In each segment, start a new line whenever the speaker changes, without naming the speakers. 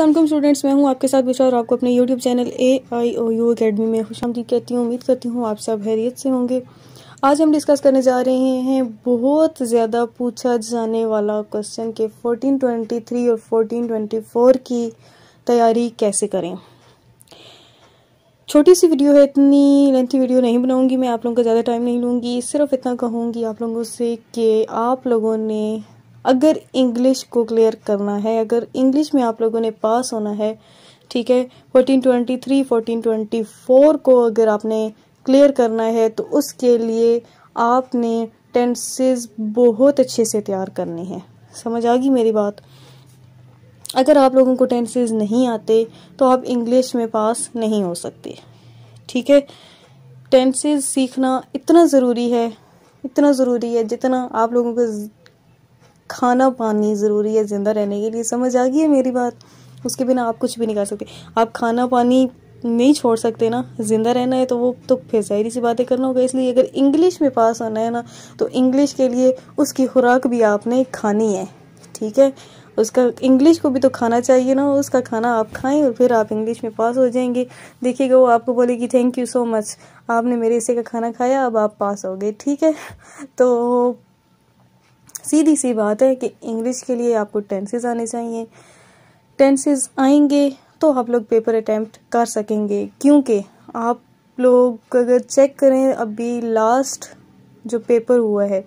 Aslam students मैं हूं आपके साथ बिशा और आपको अपने YouTube channel A I O U academy में खुश आमदी कहती हूं उम्मीद करती हूं आप सब हैरियत से होंगे आज हम डिस्कस करने जा रहे हैं बहुत ज़्यादा पूछा जाने वाला क्वेश्चन के 1423 और 1424 की तैयारी कैसे करें छोटी सी वीडियो है इतनी लेंथी वीडियो नहीं बनाऊंगी मैं आप लोगों का ज़्यादा टाइम नहीं लूँगी सिर्फ इतना कहूँगी आप लोगों से कि आप लोगों ने अगर इंग्लिश को क्लियर करना है अगर इंग्लिश में आप लोगों ने पास होना है ठीक है fourteen twenty three fourteen twenty four को अगर आपने क्लियर करना है तो उसके लिए आपने टेंसेस बहुत अच्छे से तैयार करने हैं समझ आ गई मेरी बात अगर आप लोगों को टेंसेस नहीं आते तो आप इंग्लिश में पास नहीं हो सकते ठीक है टेंसेस सीखना इतना ज़रूरी है इतना ज़रूरी है जितना आप लोगों को खाना पानी ज़रूरी है ज़िंदा रहने के लिए समझ आ गई है मेरी बात उसके बिना आप कुछ भी नहीं कर सकते आप खाना पानी नहीं छोड़ सकते ना ज़िंदा रहना है तो वो तो फिर जहरी सी बातें करना होगा इसलिए अगर इंग्लिश में पास होना है ना तो इंग्लिश के लिए उसकी खुराक भी आपने खानी है ठीक है उसका इंग्लिश को भी तो खाना चाहिए ना उसका खाना आप खाएं और फिर आप इंग्लिश में पास हो जाएंगे देखिएगा वो आपको बोलेगी थैंक यू सो मच आपने मेरे हिस्से का खाना खाया अब आप पास हो गए ठीक है तो सीधी सी बात है कि इंग्लिश के लिए आपको टेंसेज आने चाहिए टेंसेज आएंगे तो आप लोग पेपर अटैम्प्ट कर सकेंगे क्योंकि आप लोग अगर चेक करें अभी लास्ट जो पेपर हुआ है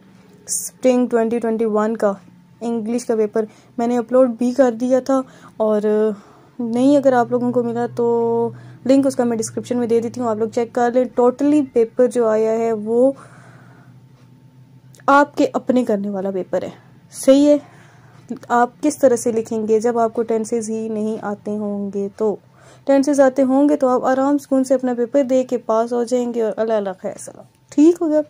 स्प्रिंग 2021 का इंग्लिश का पेपर मैंने अपलोड भी कर दिया था और नहीं अगर आप लोगों को मिला तो लिंक उसका मैं डिस्क्रिप्शन में दे देती हूँ आप लोग चेक कर लें टोटली पेपर जो आया है वो आपके अपने करने वाला पेपर है सही है आप किस तरह से लिखेंगे जब आपको टेंसेज ही नहीं आते होंगे तो टेंसेज आते होंगे तो आप आराम सुकून से अपना पेपर दे के पास हो जाएंगे और अल्लाह अल्लाह खैर सलाम ठीक हो गया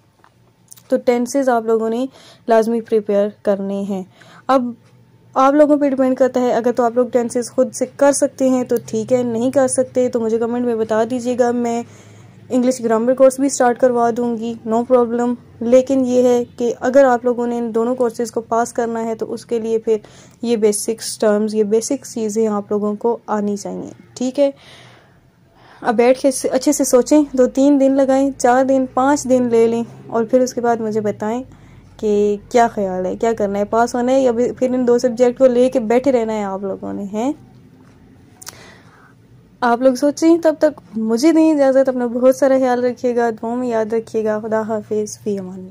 तो टेंसेज आप लोगों ने लाजमी प्रिपेयर करने हैं अब आप लोगों पे डिपेंड करता है अगर तो आप लोग टेंसेज खुद से कर सकते हैं तो ठीक है नहीं कर सकते तो मुझे कमेंट में बता दीजिएगा मैं इंग्लिश ग्रामर कोर्स भी स्टार्ट करवा दूंगी नो प्रॉब्लम लेकिन ये है कि अगर आप लोगों ने इन दोनों कोर्सेज़ को पास करना है तो उसके लिए फिर ये बेसिक्स टर्म्स ये बेसिक चीज़ें आप लोगों को आनी चाहिए ठीक है अब बैठ के अच्छे से सोचें दो तीन दिन लगाएं चार दिन पाँच दिन ले लें और फिर उसके बाद मुझे बताएं कि क्या ख्याल है क्या करना है पास होना है या फिर इन दो सब्जेक्ट को ले कर बैठे रहना है आप लोगों ने हैं आप लोग सोचिए तब तक मुझे नहीं इजाज़त अपना बहुत सारा ख्याल रखिएगा दुआ में याद रखिएगा खुदा हाफिज़ फ़ी अमान